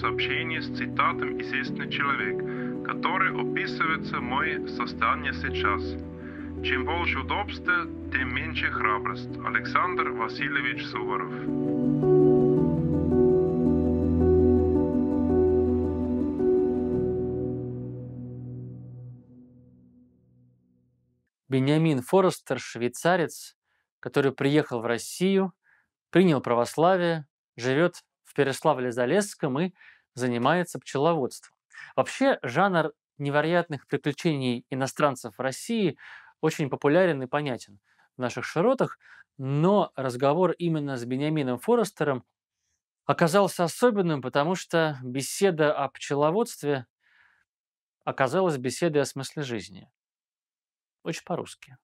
сообщение с цитатом «Известный человек», который описывается мое состояние сейчас. Чем больше удобства, тем меньше храбрость. Александр Васильевич Суворов. Бениамин Форестер, швейцарец, который приехал в Россию, принял православие, живет в Переславле-Залесском и занимается пчеловодством. Вообще, жанр невероятных приключений иностранцев в России очень популярен и понятен в наших широтах, но разговор именно с Бениамином Форестером оказался особенным, потому что беседа о пчеловодстве оказалась беседой о смысле жизни. Очень по-русски.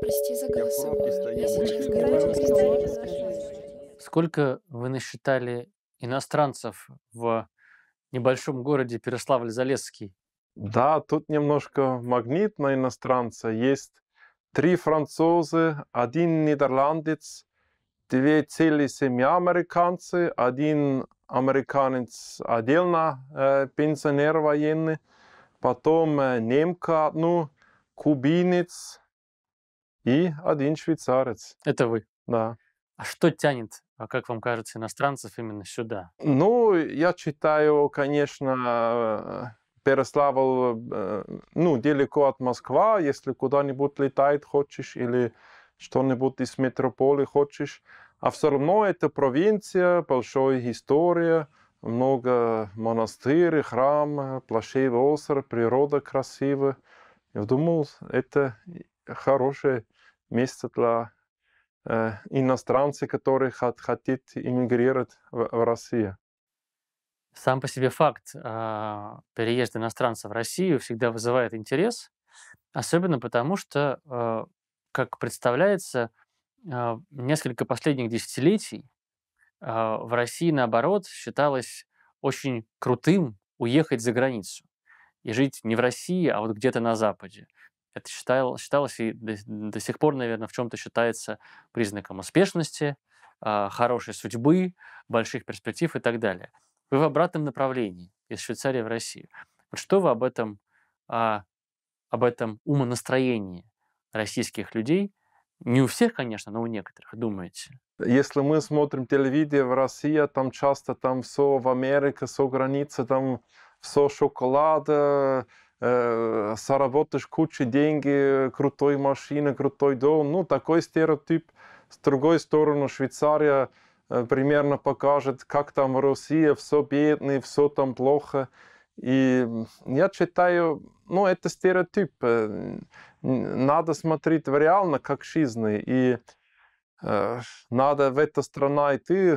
Прости за голосовое. Я сейчас говорю. Сколько вы насчитали иностранцев в небольшом городе Переславль-Залесский? Да, тут немножко магнит на иностранца. Есть три француза, один нидерландец, две цели семья американцы, один американец отдельно, э, пенсионер военный, потом э, немка одну, кубинец и один швейцарец. Это вы? Да. А что тянет а как вам кажется, иностранцев именно сюда? Ну, я читаю, конечно, Переславль, э, ну, далеко от Москвы. если куда-нибудь летает хочешь или что-нибудь из метрополии хочешь. А все равно это провинция, большая история, много монастырь, храм, плащевый остров, природа красивая. Я думал, это хорошее место для Э, иностранцы, которые хот хотят иммигрировать в, в Россию? Сам по себе факт э, переезда иностранцев в Россию всегда вызывает интерес, особенно потому, что, э, как представляется, э, несколько последних десятилетий э, в России, наоборот, считалось очень крутым уехать за границу и жить не в России, а вот где-то на Западе. Это считал, считалось и до, до сих пор, наверное, в чем-то считается признаком успешности, э, хорошей судьбы, больших перспектив и так далее. Вы в обратном направлении из Швейцарии в Россию. Вот что вы об этом, а, об этом умонастроении российских людей, не у всех, конечно, но у некоторых, думаете? Если мы смотрим телевидение в России, там часто там все в Америке, все границы, там все шоколад, заработаешь э, кучу деньги, крутой машина, крутой дом. Ну, такой стереотип. С другой стороны, Швейцария э, примерно покажет, как там в России, все бедные, все там плохо. И я считаю, ну, это стереотип. Э, надо смотреть реально, как жизнь. И Э, надо в эту страну идти,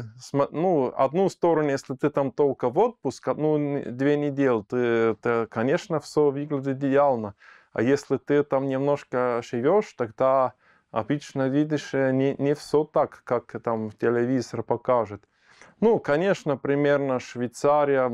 ну, одну сторону, если ты там только в отпуск, ну две недели, ты, это, конечно, все выглядит идеально. А если ты там немножко живешь, тогда обычно видишь э, не, не все так, как там телевизор покажет. Ну, конечно, примерно Швейцария,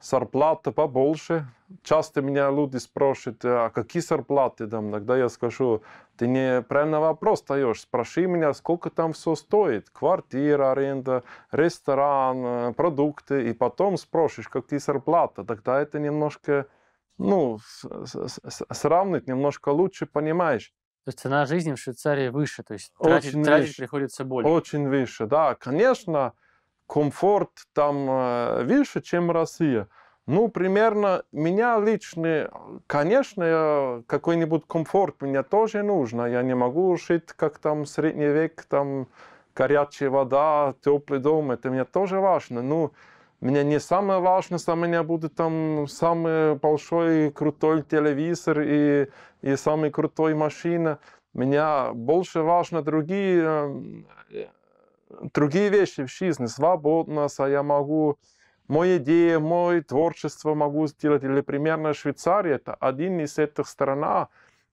зарплата побольше. Часто меня люди спрашивают, а какие зарплаты там? Тогда я скажу, ты не правильно вопрос даешь. Спроси меня, сколько там все стоит. Квартира, аренда, ресторан, э, продукты. И потом спросишь, какие зарплаты. Тогда это немножко, ну, сравнить немножко лучше, понимаешь. То есть цена жизни в Швейцарии выше, то есть тратить, очень тратить выше. приходится больше. Очень выше, да. Конечно, комфорт там э, выше, чем Россия. Ну, примерно, меня лично, конечно, какой-нибудь комфорт мне тоже нужно. Я не могу жить, как там средний век, там горячая вода, теплый дом, это мне тоже важно. Ну, мне не самое важное, что у меня будет там самый большой крутой телевизор и, и самый крутой машина. Меня больше важно другие э, другие вещи в жизни. Свободность, а я могу, мои идеи, мое творчество могу сделать. Или примерно Швейцария, это один из этих стран,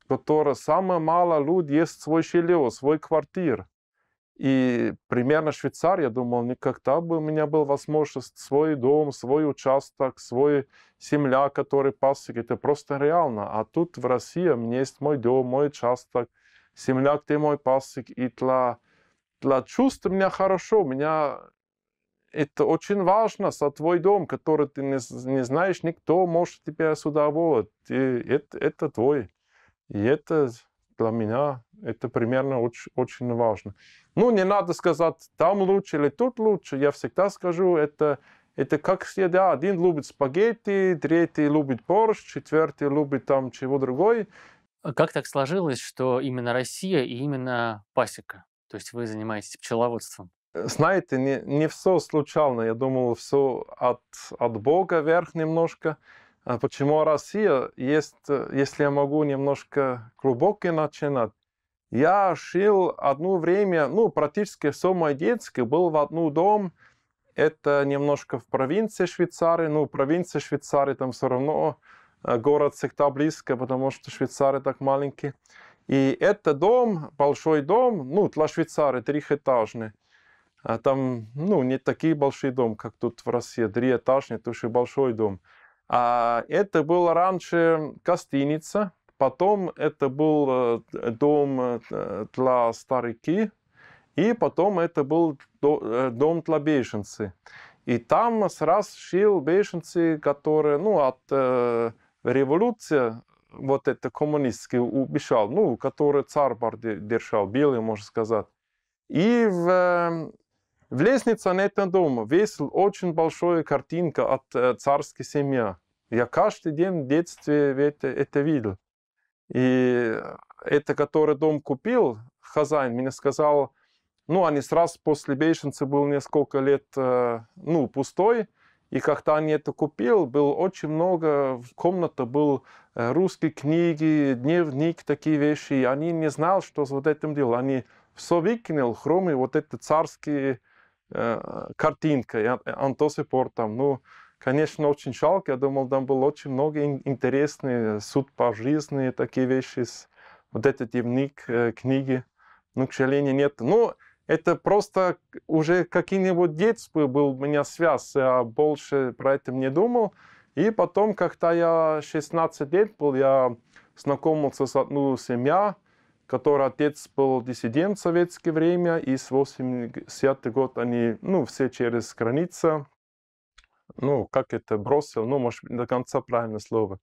которая самое мало людей есть свой жилье, свой квартир. И примерно Швейцария, думал, никогда бы у меня был возможность свой дом, свой участок, свой земля, который пасек, это просто реально. А тут в России у меня есть мой дом, мой участок, земля, где мой пасек, и для для чувств у меня хорошо, у меня это очень важно, со твой дом, который ты не, не знаешь, никто может тебя сюда волать. это, это твой. И это для меня, это примерно очень, очень важно. Ну, не надо сказать, там лучше или тут лучше. Я всегда скажу, это, это как еда. Один любит спагетти, третий любит борщ, четвертый любит там чего другой. А как так сложилось, что именно Россия и именно пасека? То есть вы занимаетесь пчеловодством? Э, знаете, не, не все случайно. Я думал, все от, от Бога вверх немножко. А почему Россия? Есть, э, если я могу немножко глубоко начинать. Я жил одно время, ну, практически все мое детское, был в одну дом. Это немножко в провинции Швейцарии. Ну, провинция Швейцарии там все равно э, город всегда близко, потому что Швейцария так маленький. И это дом, большой дом, ну, для Швейцарии трехэтажный. А там, ну, не такие большие дом, как тут в России, а триэтажный, то что большой дом. А это было раньше гостиница, потом это был э, дом э, для старики, и потом это был э, дом для беженцев. И там сразу жил беженцы, которые, ну, от э, революции вот это коммунистский убежал, ну, который царь держал, белый, можно сказать. И в, эм, в лестнице на этом доме весил очень большая картинка от э, царской семьи. Я каждый день в детстве это, это видел. И это, который дом купил, хозяин мне сказал, ну, они сразу после бешенца был несколько лет, э, ну, пустой, и когда они это купил, было очень много, в комната был э, русские книги, дневник, такие вещи. И они не знали, что с вот этим делом. Они все выкинули, кроме вот эта царские э, картинка. Э, он до сих пор там, ну, конечно, очень жалко. Я думал, там было очень много интересных э, суд по жизни, такие вещи, вот этот дневник, э, книги. Ну, к сожалению, нет. Ну, это просто уже какие-нибудь детства был у меня связь, я больше про это не думал. И потом, когда я 16 лет был, я знакомился с одной семьей, которой отец был диссидент в советское время, и с 80 год они, ну, все через границу, ну, как это, бросил, ну, может, до конца правильное слово.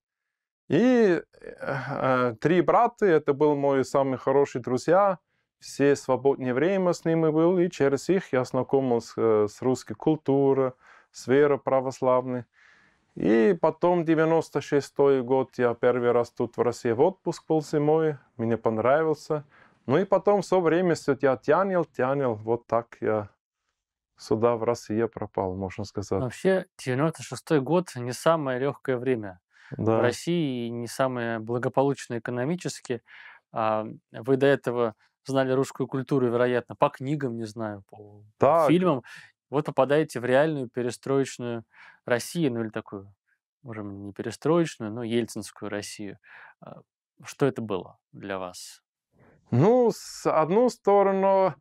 И э, э три брата, это был мои самые хорошие друзья – все свободное время с ними был, и через их я знакомился э, с русской культурой, с верой православной. И потом, 96-й год, я первый раз тут в России в отпуск был зимой, мне понравился. Ну и потом все время все я тянил, тянил, вот так я сюда, в Россию пропал, можно сказать. Вообще, 96-й год не самое легкое время да. в России, не самое благополучное экономически. А, вы до этого знали русскую культуру, вероятно, по книгам, не знаю, по так. фильмам. Вот попадаете в реальную перестроечную Россию, ну или такую, можем не перестроечную, но ельцинскую Россию. А, что это было для вас? Ну, с одну сторону,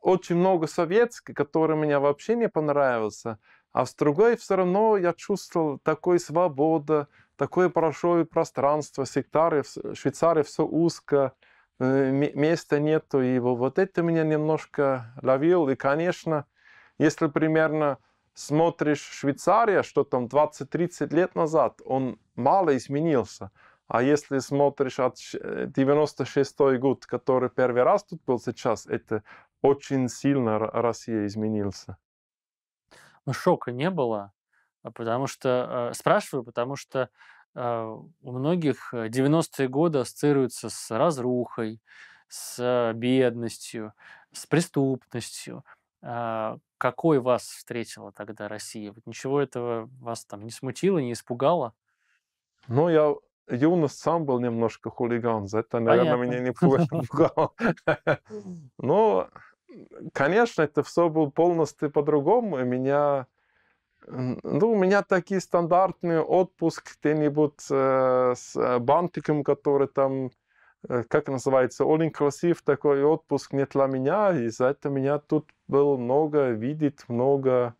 очень много советский, который мне вообще не понравился, а с другой все равно я чувствовал такой свобода, такое большое пространство, сектары, в Швейцарии все узко, Э, места нету. его вот это меня немножко ловил. И, конечно, если примерно смотришь Швейцария, что там 20-30 лет назад, он мало изменился. А если смотришь от 96 год, который первый раз тут был сейчас, это очень сильно Россия изменился. Ну, шока не было, а потому что... Э, спрашиваю, потому что а, у многих 90-е э, годы ассоциируются с разрухой, с бедностью, с преступностью. А, какой вас встретила тогда Россия? Вот ничего этого вас там не смутило, не испугало? Ну, я юность сам был немножко хулиган, за это, наверное, меня не пугало. Но, конечно, это все было полностью по-другому. Меня ну, у меня такие стандартные отпуск где-нибудь э, с э, бантиком, который там, э, как называется, all inclusive такой отпуск не для меня, и за это меня тут было много видеть, много,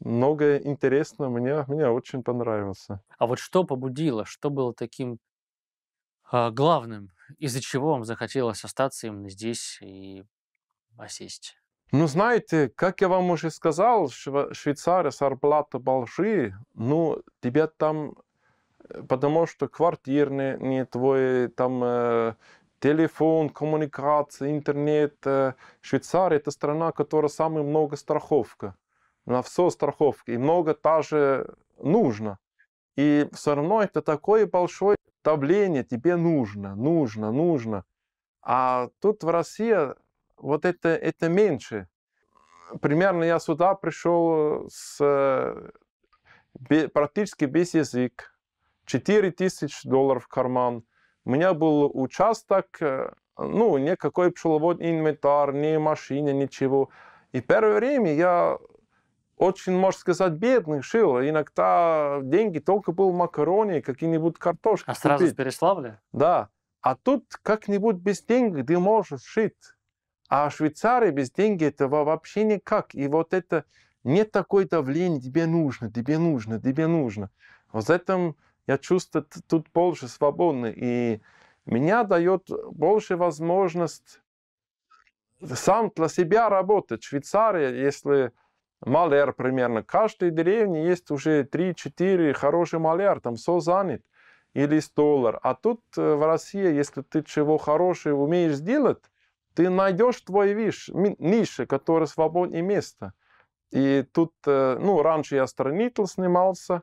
много интересного, мне, мне очень понравился. А вот что побудило, что было таким э, главным, из-за чего вам захотелось остаться именно здесь и осесть? А, ну, знаете, как я вам уже сказал, Швейцария, зарплата большие, ну тебе там, э, потому что квартир не, не твой, там э, телефон, коммуникация, интернет. Э, Швейцария – это страна, которая самая много страховка. На все страховка. И много даже нужно. И все равно это такое большое давление. Тебе нужно, нужно, нужно. А тут в России вот это, это меньше. Примерно я сюда пришел э, с, э, практически без язык. 4 тысяч долларов в карман. У меня был участок, э, ну, никакой пчеловодный инвентарь, ни машина, ничего. И первое время я очень, можно сказать, бедный шил, Иногда деньги только был макароны, какие-нибудь картошки. А сразу купить. сразу в Да. А тут как-нибудь без денег ты можешь шить? А Швейцария без денег этого вообще никак. И вот это нет такое давление, тебе нужно, тебе нужно, тебе нужно. Вот в этом я чувствую тут больше свободны. И меня дает больше возможность сам для себя работать. Швейцария, если маляр примерно, в каждой деревне есть уже 3-4 хорошие маляр, там все занят или с доллар. А тут э, в России, если ты чего хорошего умеешь сделать, ты найдешь твой виш, ниши, которые свободнее место, И тут, э, ну, раньше я странитель снимался,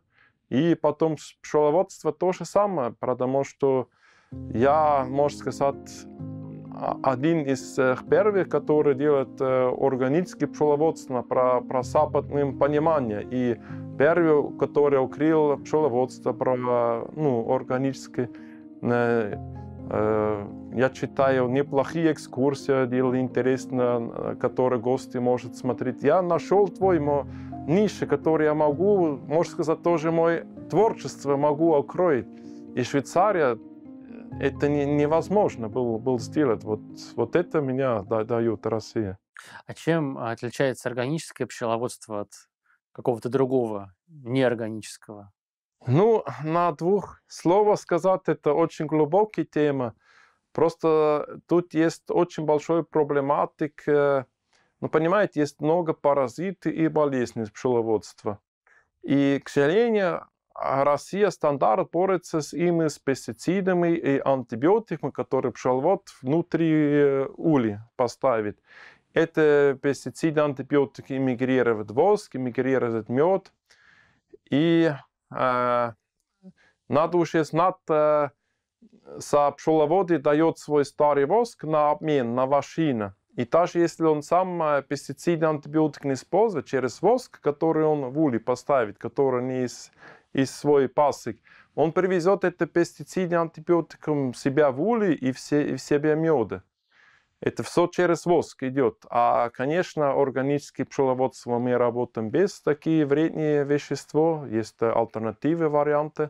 и потом пчеловодство то же самое, потому что я, можно сказать, а, один из э, первых, который делает э, органическое пчеловодство про, про западным понимание. И первый, который открыл пчеловодство про ну, органическое я читаю неплохие экскурсии, делаю интересно, э, которые гости может смотреть. Я нашел твой ниши, который я могу, можно сказать, тоже мое творчество могу окроить. И Швейцария э, это не, невозможно было, был сделать. Вот, вот это меня да, дает Россия. А чем отличается органическое пчеловодство от какого-то другого, неорганического? Ну, на двух словах сказать, это очень глубокая тема. Просто тут есть очень большой проблематик. Э, ну, понимаете, есть много паразитов и болезней пчеловодства. И, к сожалению, Россия стандарт борется с ими, с пестицидами и антибиотиками, которые пчеловод внутри э, ули поставит. Это пестициды, антибиотики мигрируют воск, мигрируют мед. И э, надо уже знать, э, Сапшуловоди дает свой старый воск на обмен, на вошина. И даже если он сам э, пестицидный антибиотик не использует, через воск, который он в улей поставит, который не из, из своей пасек, он привезет это пестицидный антибиотиком себя в улей и в, се, и в себе меда. Это все через воск идет. А, конечно, органическое пчеловодство мы работаем без такие вредные вещества. Есть альтернативы, варианты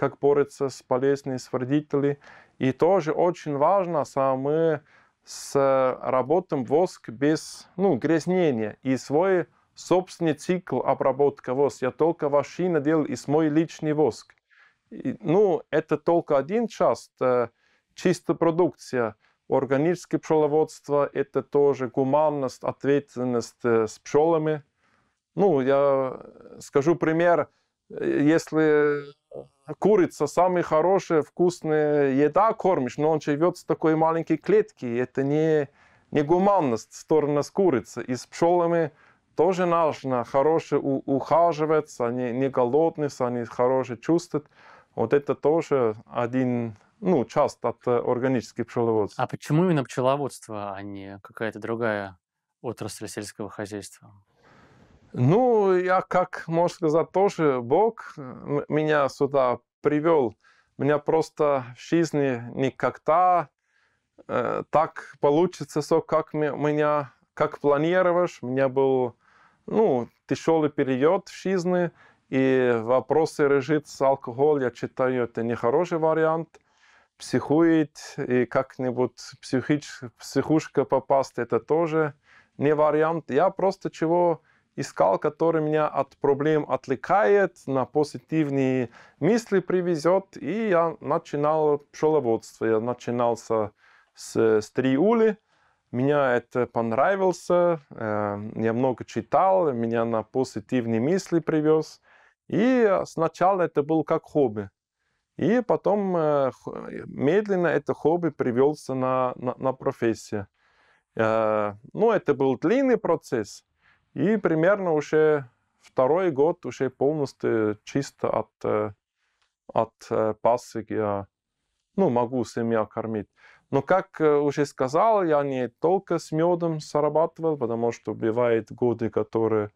как бороться с болезнями, с вредителями. И тоже очень важно, что а мы с работаем воск без ну, грязнения и свой собственный цикл обработки воск. Я только ваши надел и мой личный воск. И, ну, это только один час. Э, чисто продукция, органическое пчеловодство, это тоже гуманность, ответственность э, с пчелами. Ну, я э, скажу пример – если э, курица самая хорошая, вкусная еда кормишь, но он живет с такой маленькой клетки. Это не, не гуманность в сторону с курицы. И с пчелами тоже нужно хорошо ухаживать, они не голодны, они хорошо чувствуют. Вот это тоже один ну, часть от э, органических пчеловодства. А почему именно пчеловодство, а не какая-то другая отрасль сельского хозяйства? Ну, я, как можно сказать, тоже Бог меня сюда привел. Меня просто в жизни никогда э, так получится все, как меня, как планируешь. У меня был, ну, тяжелый период в жизни, и вопросы решить с алкоголем, я считаю, это нехороший вариант. Психует и как-нибудь психич, психушка попасть, это тоже не вариант. Я просто чего искал, который меня от проблем отвлекает, на позитивные мысли привезет. И я начинал пчеловодство. Я начинался с, с ули. Меня это понравилось. Э, я много читал, меня на позитивные мысли привез. И сначала это был как хобби. И потом э, медленно это хобби привелся на, на, на профессию. Э, ну, это был длинный процесс – и примерно уже второй год уже полностью чисто от, э, от э, пасек я ну, могу семья кормить. Но, как э, уже сказал, я не только с медом зарабатывал, потому что бывают годы, которые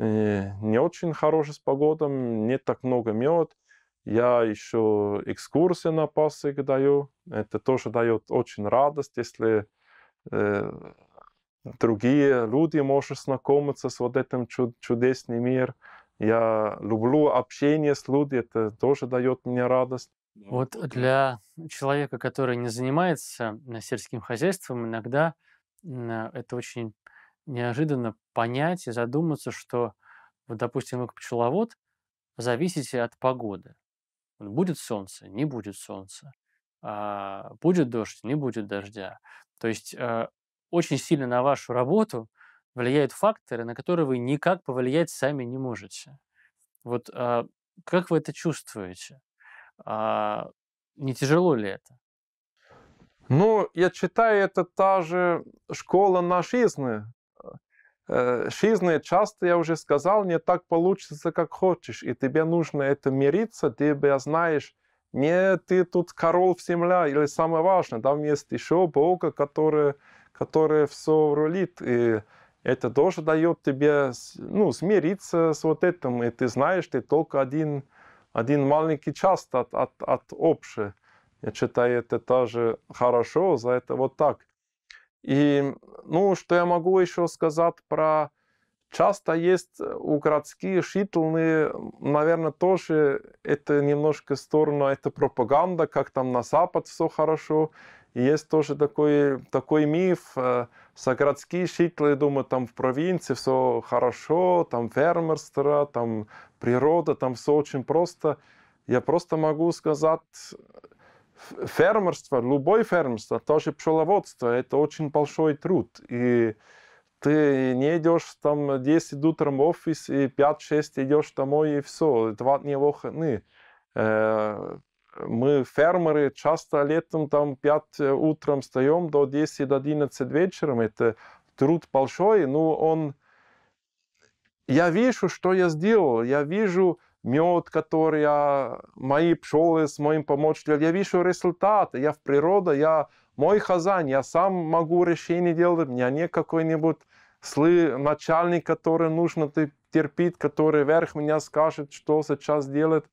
не очень хорошие с погодом, не так много мед. Я еще экскурсии на пасек даю. Это тоже дает очень радость, если другие люди, можешь знакомиться с вот этим чуд чудесным миром. Я люблю общение с людьми, это тоже дает мне радость. Вот для человека, который не занимается э, сельским хозяйством, иногда э, это очень неожиданно понять и задуматься, что, вот, допустим, вы пчеловод, зависите от погоды. Будет солнце, не будет солнца. А, будет дождь, не будет дождя. То есть э, очень сильно на вашу работу влияют факторы, на которые вы никак повлиять сами не можете. Вот а, как вы это чувствуете? А, не тяжело ли это? Ну, я читаю, это та же школа нашизны. Э, шизны часто, я уже сказал, не так получится, как хочешь, и тебе нужно это мириться, Тебя знаешь, не ты тут король в земля, или самое важное, там есть еще Бога, который которое все рулит. И это тоже дает тебе ну, смириться с вот этим. И ты знаешь, ты только один, один маленький час от, от, от общего. Я считаю, это тоже хорошо, за это вот так. И, ну, что я могу еще сказать про... Часто есть э, у городские шитлны, наверное, тоже это немножко сторона, это пропаганда, как там на Запад все хорошо. И есть тоже такой, такой миф, э, сократские жители думают, там в провинции все хорошо, там фермерство, там природа, там все очень просто. Я просто могу сказать, фермерство, любое фермерство, тоже пчеловодство, это очень большой труд. И ты не идешь там 10 утром в офис, и 5-6 идешь домой, и все, два дня выходные. Э, мы, фермеры, часто летом там 5 э, утром встаем до 10-11 до вечером. Это труд большой, но он... Я вижу, что я сделал. Я вижу мед, который я, а, мои пчелы с моим помощником. Я вижу результаты. Я в природе, я мой хазан. Я сам могу решение делать. У меня не какой-нибудь слы начальник, который нужно терпит который вверх меня скажет, что сейчас делать.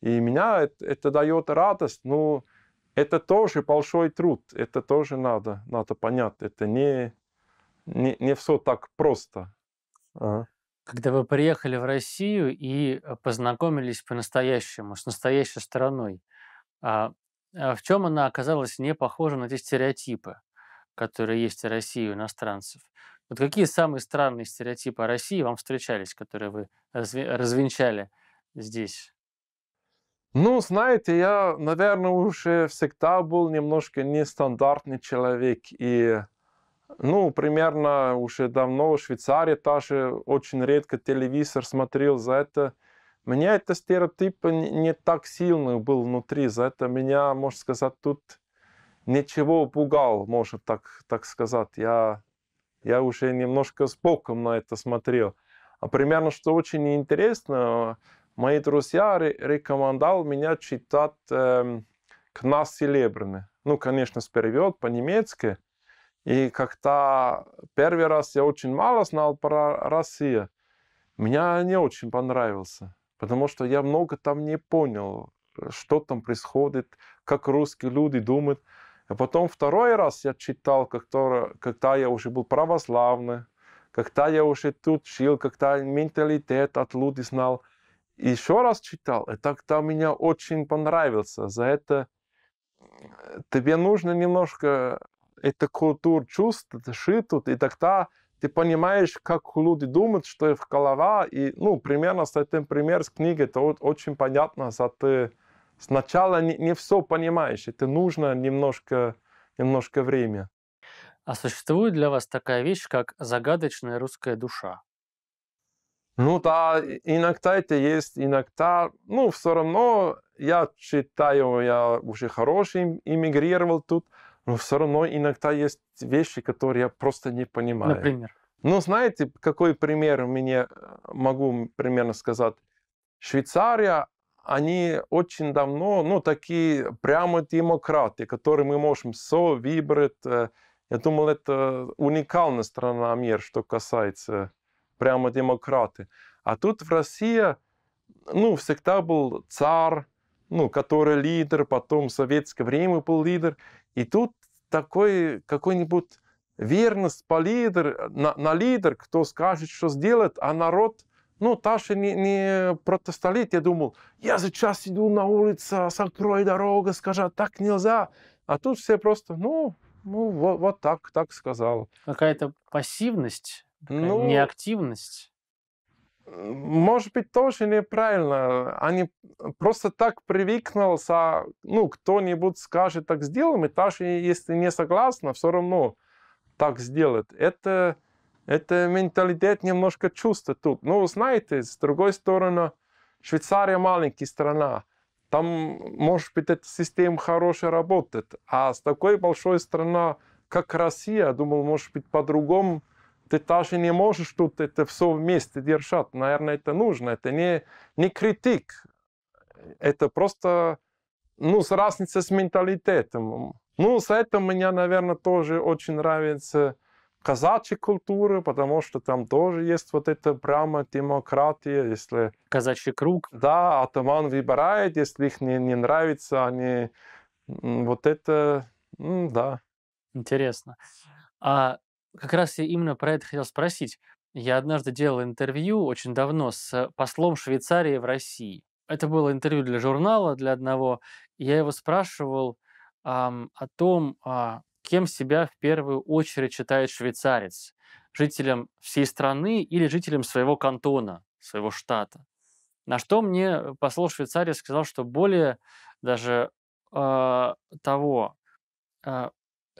И меня это, это дает радость, но ну, это тоже большой труд, это тоже надо, надо понять, это не, не, не все так просто. Ага. Когда вы приехали в Россию и э, познакомились по-настоящему, с настоящей страной, а, а в чем она оказалась не похожа на те стереотипы, которые есть о России у иностранцев? Вот какие самые странные стереотипы о России вам встречались, которые вы разве, развенчали здесь? Ну, знаете, я, наверное, уже всегда был немножко нестандартный человек. И, ну, примерно уже давно в Швейцарии даже очень редко телевизор смотрел за это. Меня это стереотипы не так сильно был внутри, за это меня, можно сказать, тут ничего пугал, можно так, так сказать. Я, я уже немножко с боком на это смотрел. А примерно, что очень интересно, мои друзья рекомендовал меня читать э, эм, «Кнас Селебрны». Ну, конечно, с перевод по-немецки. И как-то первый раз я очень мало знал про Россию, меня не очень понравился, потому что я много там не понял, что там происходит, как русские люди думают. А потом второй раз я читал, когда я уже был православный, когда я уже тут жил, когда менталитет от людей знал – еще раз читал, и тогда меня очень понравился. За это э, тебе нужно немножко эту культуру чувствовать, шитут, и тогда ты понимаешь, как люди думают, что их голова, и, ну, примерно с этим пример с книги это очень понятно, что ты сначала не, не все понимаешь, это нужно немножко, немножко время. А существует для вас такая вещь, как загадочная русская душа? Ну, да, иногда это есть, иногда, ну, все равно я читаю, я уже хороший иммигрировал тут, но все равно иногда есть вещи, которые я просто не понимаю. Например? Ну, знаете, какой пример мне могу примерно сказать? Швейцария, они очень давно, ну, такие прямо демократы, которые мы можем со выбрать. Э, я думал, это уникальная страна мира, что касается прямо демократы. А тут в России, ну, всегда был царь, ну, который лидер, потом в советское время был лидер. И тут такой какой-нибудь верность по лидер, на, на лидер, кто скажет, что сделает, а народ, ну, Таша не, не протестолит. Я думал, я сейчас иду на улицу, сокрой дорогу, скажу, а так нельзя. А тут все просто, ну, ну вот, вот так, так сказал. Какая-то пассивность ну, неактивность? Может быть, тоже неправильно. Они э, просто так привыкнулся, ну, кто-нибудь скажет, так сделаем, и даже если не согласна, все равно так сделает. Это, это менталитет немножко чувствует тут. Ну, знаете, с другой стороны, Швейцария маленькая страна. Там, может быть, эта система хорошая работает. А с такой большой страной, как Россия, думал, может быть, по-другому ты даже не можешь тут это все вместе держать. Наверное, это нужно. Это не, не критик. Это просто ну, с разница с менталитетом. Ну, с этим меня, наверное, тоже очень нравится казачья культура, потому что там тоже есть вот эта прямо демократия, если... Казачий круг. Да, атаман выбирает, если их не, не нравится, они... Вот это... Да. Интересно. А как раз я именно про это хотел спросить. Я однажды делал интервью очень давно с послом Швейцарии в России. Это было интервью для журнала, для одного. Я его спрашивал эм, о том, э, кем себя в первую очередь считает швейцарец. Жителем всей страны или жителем своего кантона, своего штата. На что мне посол Швейцарии сказал, что более даже э, того, а,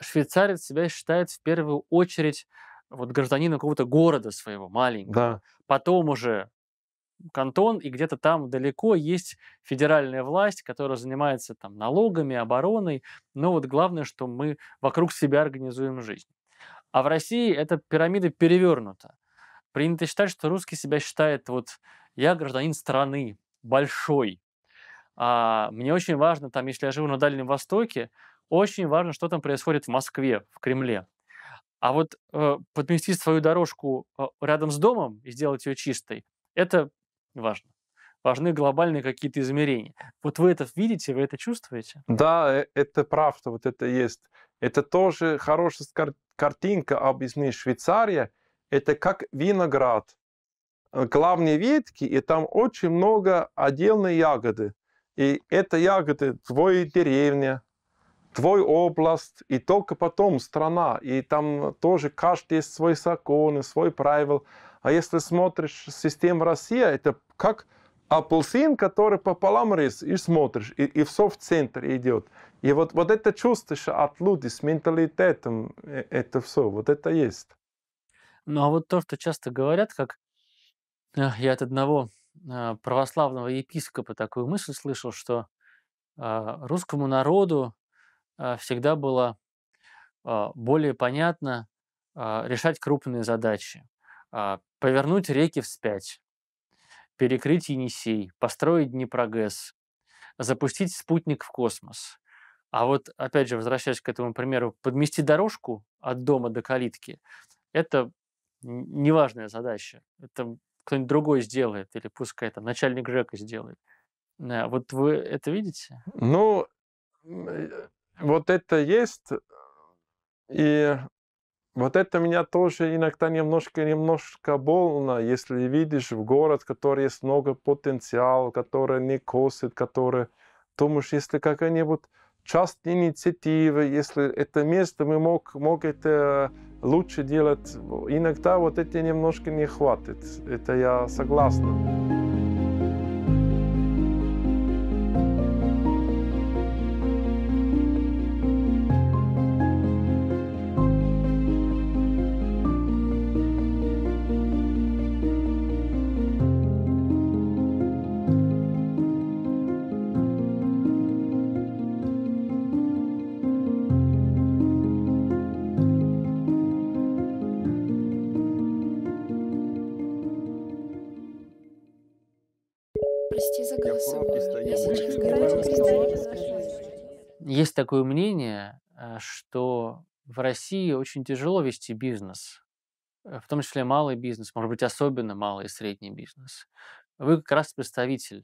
швейцарец себя считает в первую очередь вот гражданином какого-то города своего маленького. Да. Потом уже кантон, и где-то там далеко есть федеральная власть, которая занимается там налогами, обороной. Но вот главное, что мы вокруг себя организуем жизнь. А в России эта пирамида перевернута. Принято считать, что русский себя считает вот я гражданин страны, большой. А, мне очень важно, там, если я живу на Дальнем Востоке, очень важно, что там происходит в Москве, в Кремле. А вот э, подместить свою дорожку э, рядом с домом и сделать ее чистой, это важно. Важны глобальные какие-то измерения. Вот вы это видите, вы это чувствуете? Да, э, это правда, вот это есть. Это тоже хорошая кар- картинка об измене Швейцарии. Это как виноград. Э, главные ветки, и там очень много отдельной ягоды. И это ягоды твоей деревни, твой область, и только потом страна. И там тоже каждый есть свои законы, свой правил. А если смотришь систему России это как апельсин, который пополам рез, и смотришь, и, и все в центр идет. И вот, вот это чувствуешь от людей с менталитетом, э, это все, вот это есть. Ну а вот то, что часто говорят, как э, я от одного э, православного епископа такую мысль слышал, что русскому народу а, всегда было а, более понятно а, решать крупные задачи. Повернуть реки вспять, перекрыть Енисей, построить Днепрогэс, запустить спутник в космос. А вот, опять же, возвращаясь к этому примеру, подмести дорожку от дома до калитки – это неважная задача. Это кто-нибудь другой сделает, или пускай это начальник ЖЭКа сделает. Э, вот вы это видите? Ну, э, вот это есть, э, и вот это меня тоже иногда немножко-немножко больно, если видишь в город, который есть много потенциала, который не косит, который думаешь, если какая-нибудь частная инициатива, если это место мы мог, мог это лучше делать, иногда вот это немножко не хватит. Это я согласна. почти заголосовала. Я Есть такое мнение, э, что в России очень тяжело вести бизнес, э, в том числе малый бизнес, может быть, особенно малый и средний бизнес. Вы как раз представитель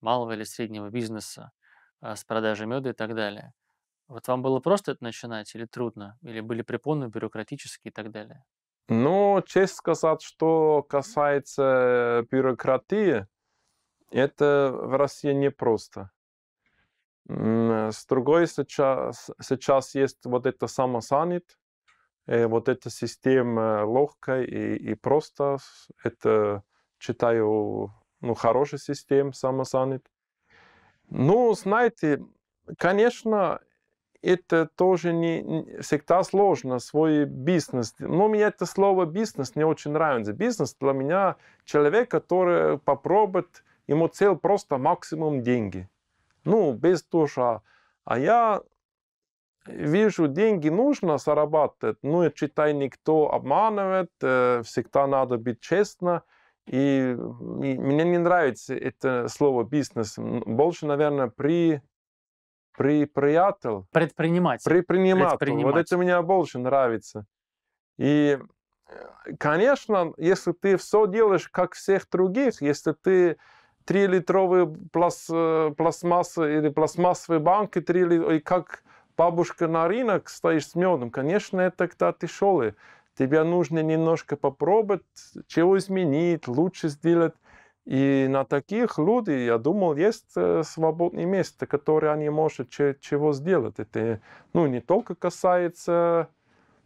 малого или среднего бизнеса э, с продажей меда и так далее. Вот вам было просто это начинать или трудно? Или были препоны бюрократические и так далее? Ну, честно сказать, что касается бюрократии, это в России непросто. Э, с другой сейчас, сейчас есть вот это самосанит, э, вот эта система легкая и, и просто. Это, читаю, ну, хорошая система самосанит. Ну, знаете, конечно, это тоже не всегда сложно, свой бизнес. Но мне это слово бизнес не очень нравится. Бизнес для меня человек, который попробует Ему цель просто максимум деньги. Ну, без душа. А я вижу, деньги нужно зарабатывать, Ну но, читай, никто обманывает, э, всегда надо быть честно. И мне не нравится это слово «бизнес». Больше, наверное, при предприятель. Предприниматель. Предприниматель. Предприниматель. Вот это мне больше нравится. И, э, конечно, если ты все делаешь, как всех других, если ты трилитровые литровые пласт, э, пластмассы или пластмассовые банки, 3 и как бабушка на рынок стоишь с медом, конечно, это тогда ты шолы. Тебе нужно немножко попробовать, чего изменить, лучше сделать. И на таких людей, я думал, есть э, свободное место, которое они могут чего сделать. Это ну, не только касается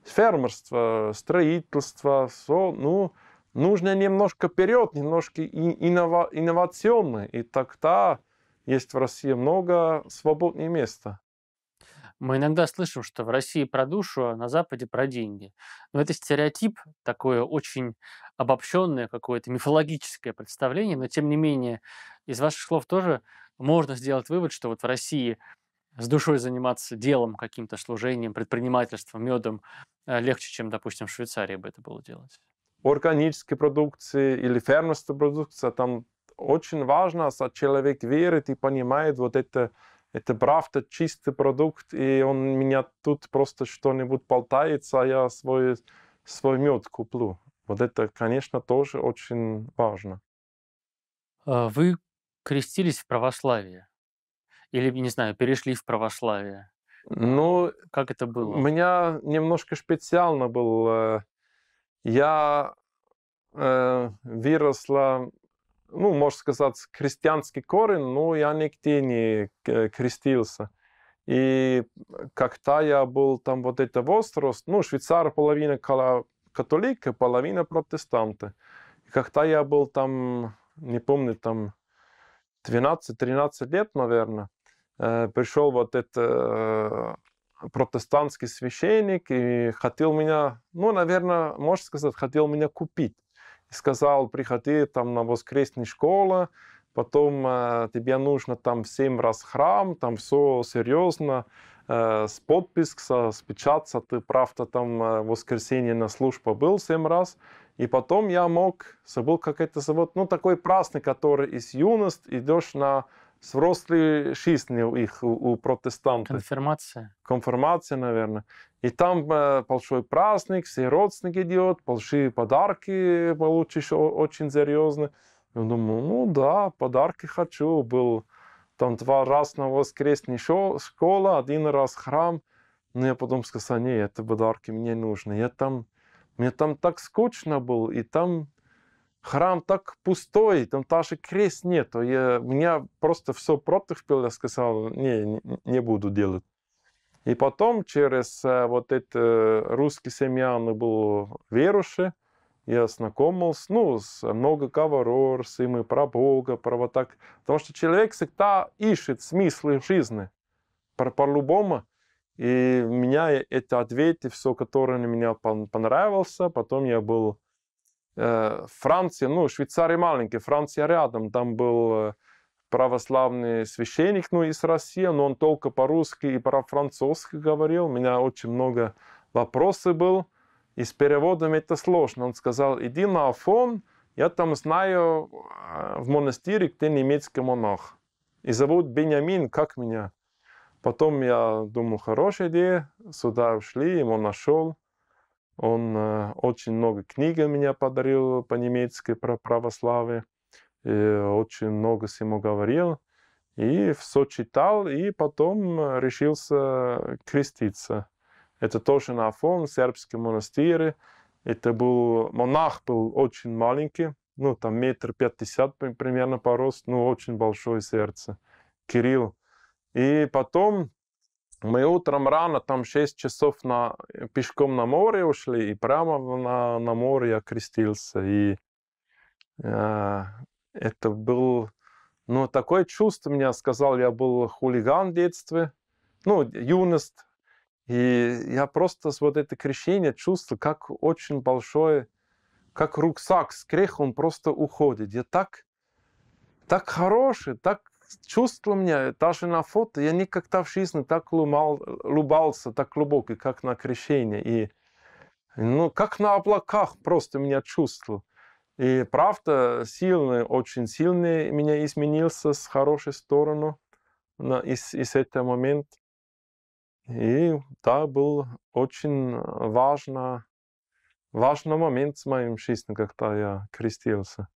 фермерства, строительства, все, ну, нужно немножко вперед, немножко иннова, инновационно, и тогда есть в России много свободного места. Мы иногда слышим, что в России про душу, а на Западе про деньги. Но это стереотип, такое очень обобщенное какое-то мифологическое представление, но тем не менее из ваших слов тоже можно сделать вывод, что вот в России с душой заниматься делом, каким-то служением, предпринимательством, медом э, легче, чем, допустим, в Швейцарии бы это было делать органической продукции или фермерской продукции. Там очень важно, что человек верит и понимает вот это, это правда чистый продукт, и он меня тут просто что-нибудь болтается, а я свой, свой мед куплю. Вот это, конечно, тоже очень важно. Вы крестились в православии? Или, не знаю, перешли в православие? Ну, как это было? У меня немножко специально был э, я е, э, виросла, ну, можно сказать, крестьянский корень, но я нигде не э, крестился. И когда я был там вот это возраст, ну, Швейцар половина католика, половина протестанта. И когда я был там, не помню, там 12-13 лет, наверное, э, пришел вот этот протестантский священник и хотел меня, ну, наверное, можно сказать, хотел меня купить. И сказал, приходи там на воскресную школу, потом э, тебе нужно там семь раз храм, там все серьезно, э, с подпиской, с печатца, ты правда там э, воскресенье на службу был семь раз, и потом я мог, забыл, как это зовут, ну, такой праздник, который из юности идешь на Взрослі у их у протестантів. Конфірмація. Конфірмація, наверное И там э, большой праздник, все родственники делают, большие подарки получишь очень серьезно. Я думаю, ну да, подарки хочу. Был там два раза на воскресный школа, один раз храм. Но я потом сказал, нет, это подарки мне нужны. Я там, мне там так скучно было, и там храм так пустой, там даже крест нет. Я, меня просто все против было, я сказал, не, не буду делать. И потом через э, вот это э, русский семья, он был верующий, я знакомился, ну, с много говоров, с ими про Бога, про вот так. Потому что человек всегда ищет смыслы жизни, по-любому. И меня это ответы, все, которые мне понравился. Потом я был Э, Франция, ну, Швейцария маленькая, Франция рядом, там был э, православный священник, ну, из России, но он только по-русски и по-французски говорил. У меня очень много вопросов было, и с переводами это сложно. Он сказал, иди на Афон, я там знаю э, в монастыре, где немецкий монах. И зовут Бенямин, как меня. Потом я думал, хорошая идея, сюда шли, ему нашел. Он э, очень много книг меня подарил по немецкой про православие. И э, очень много с ему говорил. И все читал, и потом э, решился креститься. Это тоже на Афон, сербский монастырь. Это был... Монах был очень маленький, ну, там метр пятьдесят примерно по росту, но очень большое сердце. Кирилл. И потом мы утром рано, там 6 часов на, пешком на море ушли, и прямо на, на море я крестился. И э, это был... Ну, такое чувство меня сказал, я был хулиган в детстве, ну, юност, И я просто с вот это крещение чувствовал, как очень большой, как рюкзак с грех, просто уходит. Я так, так хороший, так Чувствовал меня, даже на фото, я никогда в жизни так лумал, лубался, так глубоко, как на крещение И, ну, как на облаках просто меня чувствовал. И правда, сильный, очень сильный меня изменился с хорошей стороны на, из, из этого момента. И да, был очень важный важный момент в моем жизни, когда я крестился.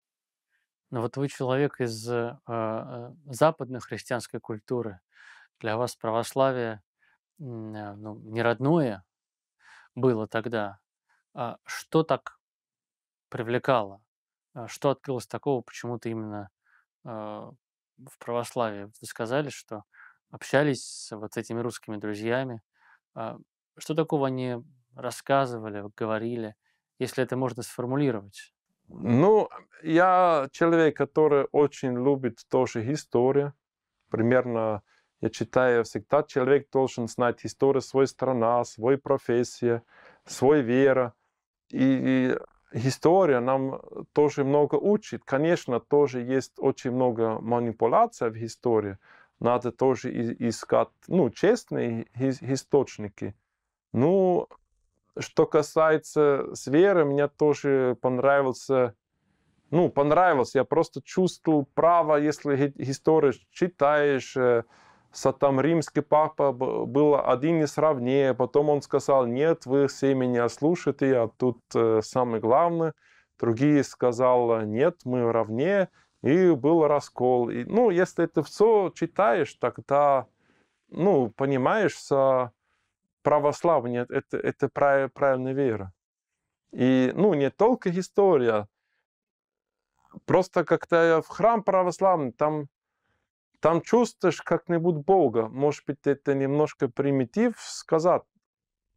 Но ну, вот вы человек из э, а, э, западной христианской культуры. Для вас православие э, ну, не родное было тогда. А что так привлекало? А что открылось такого почему-то именно э, в православии? Вы сказали, что общались с вот этими русскими друзьями. Э, что такого они рассказывали, говорили, если это можно сформулировать? Ну, я человек, который очень любит тоже историю. Примерно, я читаю всегда, человек должен знать историю своей страны, своей профессии, своей веры. И, и история нам тоже много учит. Конечно, тоже есть очень много манипуляций в истории. Надо тоже искать ну, честные источники. Ну, что касается Сверы, мне тоже понравился ну, понравилось. Я просто чувствовал право, если историю читаешь. Э, Сатам Римский папа был один из равнее. Потом он сказал, нет, вы все меня слушаете, а тут э, самое главное. Другие сказали нет, мы равнее. И был раскол. И, ну, если это все читаешь, тогда, ну, понимаешь, православие – это, это правильная вера. И, ну, не только история. Просто как-то в храм православный, там, там чувствуешь как-нибудь Бога. Может быть, это немножко примитив сказать.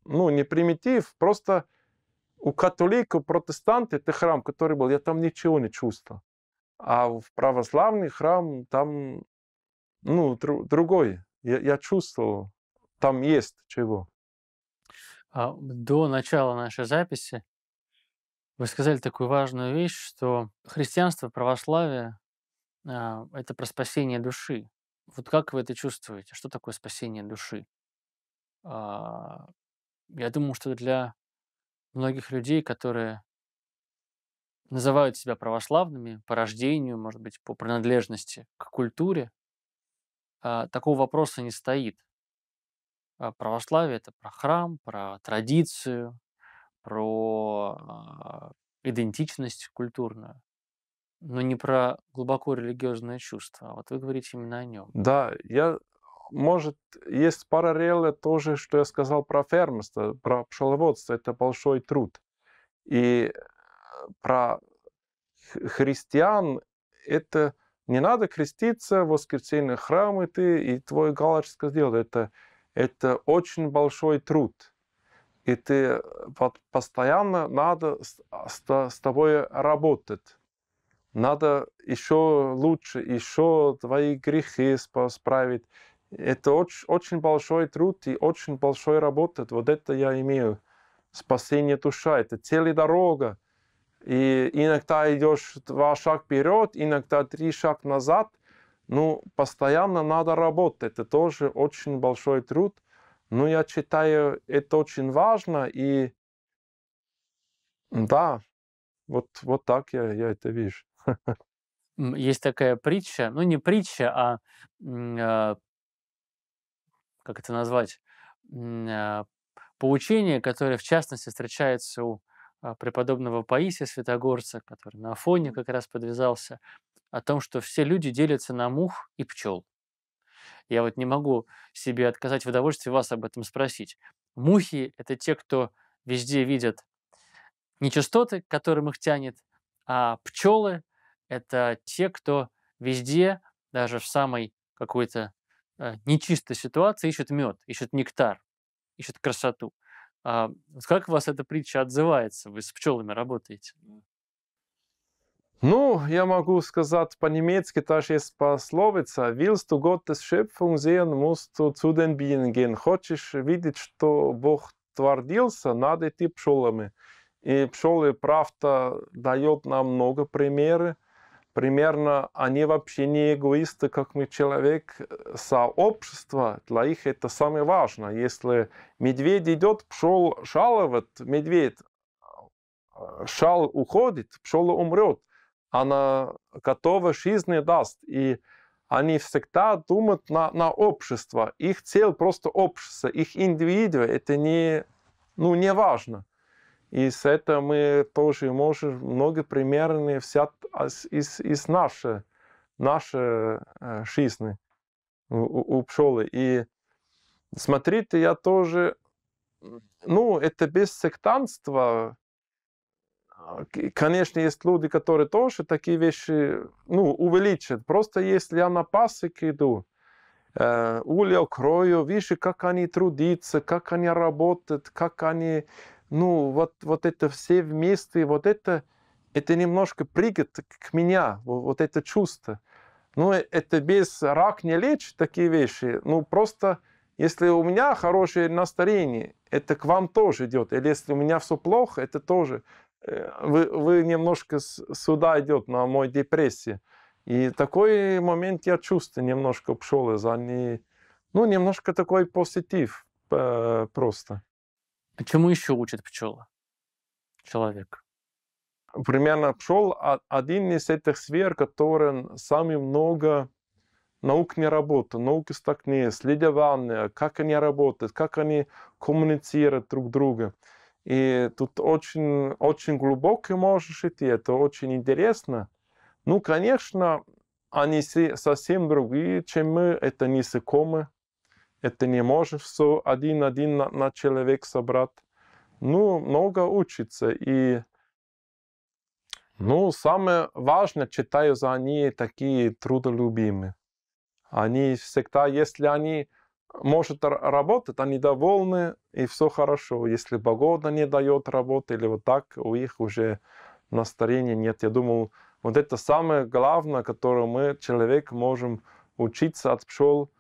Ну, не примитив, просто у католиков, протестанты, это храм, который был, я там ничего не чувствовал. А в православный храм там, ну, другой. Я, я чувствовал, там есть чего. А до начала нашей записи вы сказали такую важную вещь, что христианство, православие а, – это про спасение души. Вот как вы это чувствуете? Что такое спасение души? А, я думаю, что для многих людей, которые называют себя православными по рождению, может быть, по принадлежности к культуре, а, такого вопроса не стоит. А, православие это про храм, про традицию, про а, идентичность культурную, но не про глубоко религиозное чувство. А вот вы говорите именно о нем. Да, я может, есть параллелы тоже, что я сказал про фермерство, про пчеловодство. Это большой труд. И э, про христиан это не надо креститься, воскресенье храмы ты, и твой галочка сделал. Это это очень большой труд. И ты э, постоянно надо а, с тобой работать. Надо еще лучше, еще твои грехи справить. Это очень, очень большой труд и очень большой работа. Вот это я имею. Спасение душа. Это целая дорога. И иногда идешь два шага вперед, иногда три шага назад – ну, постоянно надо работать, это тоже очень большой труд. Но я считаю, это очень важно, и да, вот, вот так я, я это вижу. Есть такая притча, ну не притча, а, а как это назвать, а, поучение, которое в частности встречается у а, преподобного Паисия Святогорца, который на фоне как раз подвязался, о том, что все люди делятся на мух и пчел. Я вот не могу себе отказать в удовольствии вас об этом спросить. Мухи – это те, кто везде видят нечистоты, к которым их тянет, а пчелы – это те, кто везде, даже в самой какой-то э, нечистой ситуации, ищет мед, ищет нектар, ищет красоту. А, как у вас эта притча отзывается? Вы с пчелами работаете? Ну, я могу сказать по-немецки, das есть пословица. Willst du Gottes Schöpfung sehen, musst du zu den Bienen gehen. Хочешь видеть, что Бог творился, надо идти пчелами. И пчелы, правда, дает нам много примеры. Примерно они вообще не эгоисты, как мы человек. Сообщество для их это самое важное. Если медведь идет, пчел жаловать, медведь э, шал уходит, пчела умрет она готова жизни даст. И они всегда думают на, на общество. Их цель просто общество, их индивидуа Это не, ну, не важно. И с этого мы тоже можем много примеров взять из, из нашей, нашей э, жизни у, у пчелы. И смотрите, я тоже... Ну, это без сектанства а, конечно, есть люди, которые тоже такие вещи ну, увеличат. Просто если я на пасек иду, э, уля крою, видишь, как они трудятся, как они работают, как они... Ну, вот, вот это все вместе, вот это, это немножко прыгает к меня, вот, вот это чувство. Ну, э, это без рак не лечь, такие вещи. Ну, просто если у меня хорошее настроение, это к вам тоже идет. Или если у меня все плохо, это тоже. Э, вы, вы немножко сюда идет на мой депрессии. И такой момент я чувствую немножко пошел из они, ну, немножко такой позитив э, просто. Чему еще учит пчела? Человек. Примерно пчел один из этих сфер, который самый много наук не работает, науки стакнее, следование, как они работают, как они коммуницируют друг друга. друга. И тут очень, очень глубоко можешь идти, это очень интересно. Ну, конечно, они совсем другие, чем мы. Это не насекомые. Это не можешь все один-один на, на человек собрать. Ну, много учиться. И, ну, самое важное, читаю за они такие трудолюбимые. Они всегда, если они может работать, они довольны, и все хорошо. Если погода не дает работы, или вот так, у них уже настроения нет. Я думал, вот это самое главное, которое мы, человек, можем учиться от пчел,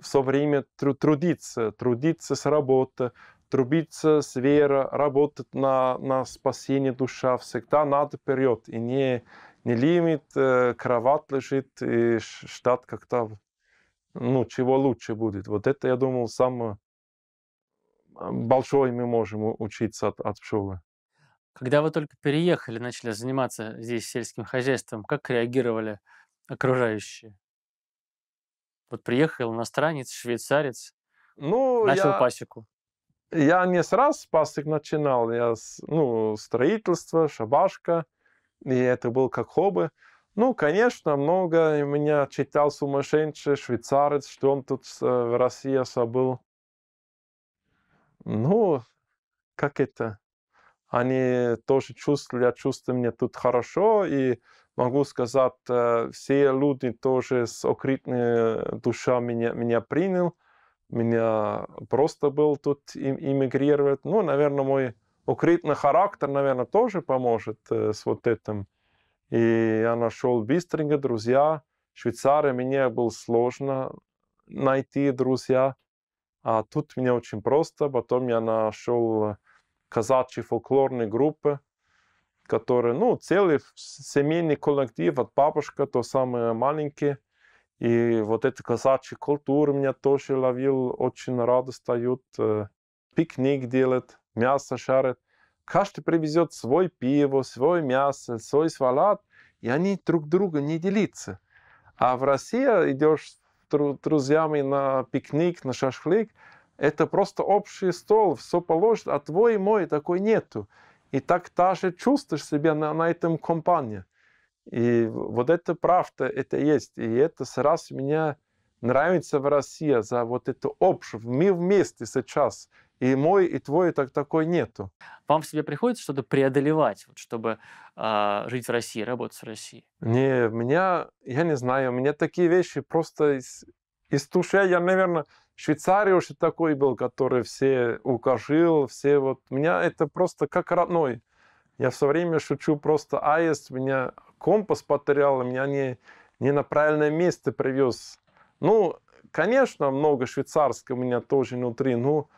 все время тру трудиться, трудиться с работы, трудиться с верой, работать на, на спасение душа. Всегда надо вперед, и не, не лимит, э, кровать лежит, и штат как-то ну, чего лучше будет. Вот это, я думал, самое а, большое мы можем учиться от, от пчелы. Когда вы только переехали, начали заниматься здесь сельским хозяйством, как реагировали окружающие? Вот приехал иностранец, швейцарец, ну, начал я, пасеку. Я не сразу пасек начинал, я ну, строительство, шабашка, и это был как хобби. Ну, конечно, много меня читал сумасшедший швейцарец, что он тут э, в России забыл. Ну, как это? Они тоже чувствовали, я чувствую, мне тут хорошо, и могу сказать, э, все люди тоже с окритной э, душа меня, меня принял. Меня просто был тут иммигрировать. Ну, наверное, мой укритный характер, наверное, тоже поможет с вот этим. И я нашел быстренько друзья. В Швейцарии мне было сложно найти друзья. А тут мне очень просто. Потом я нашел казачьи фольклорные группы, которые, ну, целый семейный коллектив от бабушка то самые маленькие. И вот эта казачья культура меня тоже ловил, очень радостают, э, Пикник делать, мясо жарят. Каждый привезет свой пиво, свое мясо, свой салат, и они друг друга не делятся. А в России идешь с друзьями на пикник, на шашлык, это просто общий стол, все положит, а твой и мой такой нету. И так даже чувствуешь себя на, на этом компании. И вот это правда, это есть. И это сразу меня нравится в России за вот это общее. Мы вместе сейчас и мой, и твой, так такой нету. Вам в себе приходится что-то преодолевать, вот, чтобы э, жить в России, работать в России? Не, меня, я не знаю, у меня такие вещи просто из, из души. Я, наверное, Швейцарию уже такой был, который все укажил, все вот... Меня это просто как родной. Я все время шучу просто аист, меня компас потерял, меня не, не на правильное место привез. Ну, конечно, много швейцарского у меня тоже внутри, но ну,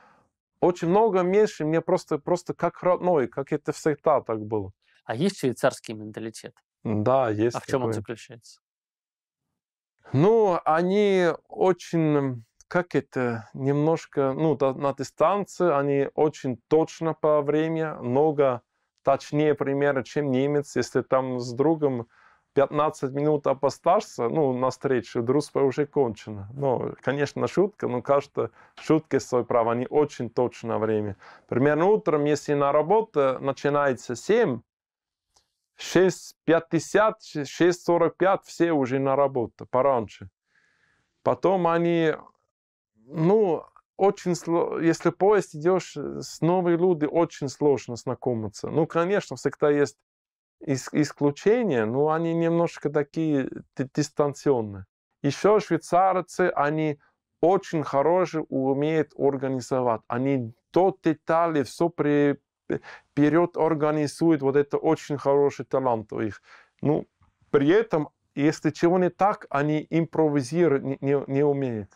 очень много меньше, мне просто, просто как родной, ну, как это всегда так было. А есть швейцарский менталитет? Да, есть. А в чем он заключается? Ну, они очень, как это, немножко, ну, на дистанции, они очень точно по времени, много точнее примеры, чем немец, если там с другом 15 минут опостарся, ну, на встречу, дружба уже кончена. Ну, конечно, шутка, но кажется, шутки свой прав, они очень точно время. Примерно утром, если на работу начинается 7, 6.50, 6.45 все уже на работу, пораньше. Потом они, ну, очень сложно, если поезд идешь э, с новыми людьми, очень сложно знакомиться. Ну, конечно, всегда есть исключения, но ну, они немножко такие дистанционные. Еще швейцарцы, они очень хорошие, умеют организовать. Они до деталей все при, вперед организует, Вот это очень хороший талант у них. Ну, при этом, если чего не так, они импровизируют не, не, не умеют.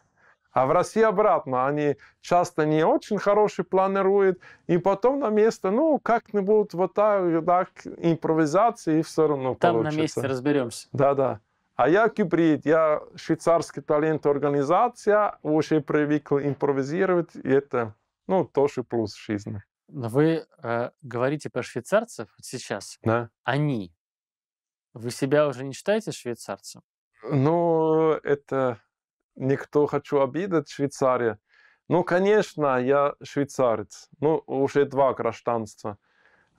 А в России обратно, они часто не очень хороший планируют, и потом на место, ну, как-нибудь вот так, так импровизации, и все равно Там получится. на месте разберемся. Да-да. А я киприт, я швейцарский талент организация, уже привыкла импровизировать, и это, ну, тоже плюс жизни. Но вы э, говорите про швейцарцев сейчас. Да. Они. Вы себя уже не считаете швейцарцем? Ну, это никто хочу обидеть Швейцария. Ну, конечно, я швейцарец. Ну, уже два гражданства.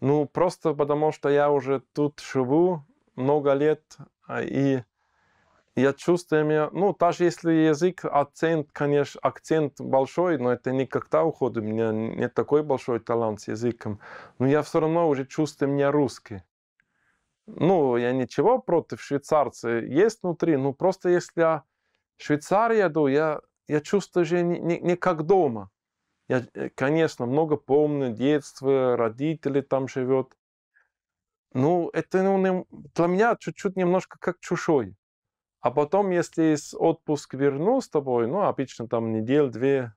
Ну, просто потому что я уже тут живу много лет, а, и я чувствую меня... Ну, даже если язык, акцент, конечно, акцент большой, но это никогда уходит. У меня нет такой большой талант с языком. Но я все равно уже чувствую меня русский. Ну, я ничего против швейцарца есть внутри, ну, просто если я Швейцария Швейцарии я, я, чувствую же не, не, не как дома. Я, э, конечно, много помню детство, родители там живет. Ну, это ну, для меня чуть-чуть немножко как чужой. А потом, если из отпуск верну с тобой, ну, обычно там неделю-две,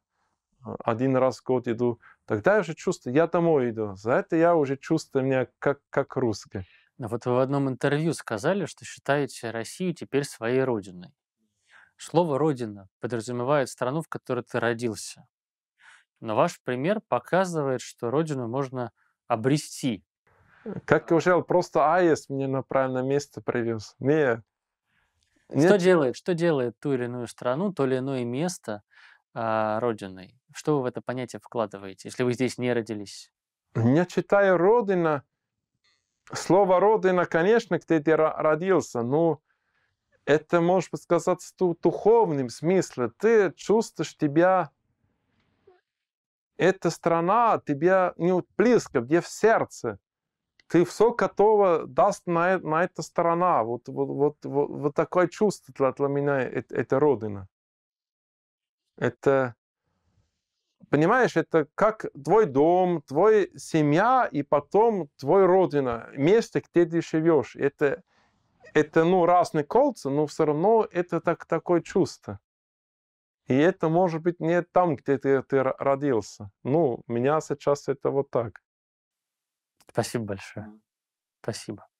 а, один раз в год иду, тогда я уже чувствую, я домой иду. За это я уже чувствую меня как, как русский. Но ну, вот вы в одном интервью сказали, что считаете Россию теперь своей родиной. Слово «родина» подразумевает страну, в которой ты родился. Но ваш пример показывает, что родину можно обрести. Э, как я уже просто АЭС мне на правильное место привез. Не, нет. Что делает, что делает ту или иную страну, то или иное место э, родиной? Что вы в это понятие вкладываете, если вы здесь не родились? Я читаю родина. Слово родина, конечно, где ты родился, но это может сказаться в духовном смысле. Ты чувствуешь тебя, эта страна тебя не ну, вот близко, где в сердце. Ты все готово даст на, на эту страна. Вот, вот, вот, вот, вот такое чувство для, для меня это, это родина. Это, понимаешь, это как твой дом, твоя семья и потом твой родина, место, где ты живешь. Это, это, ну, разные кольца, но все равно это так, такое чувство. И это может быть не там, где ты, ты родился. Ну, у меня сейчас это вот так. Спасибо большое. Спасибо.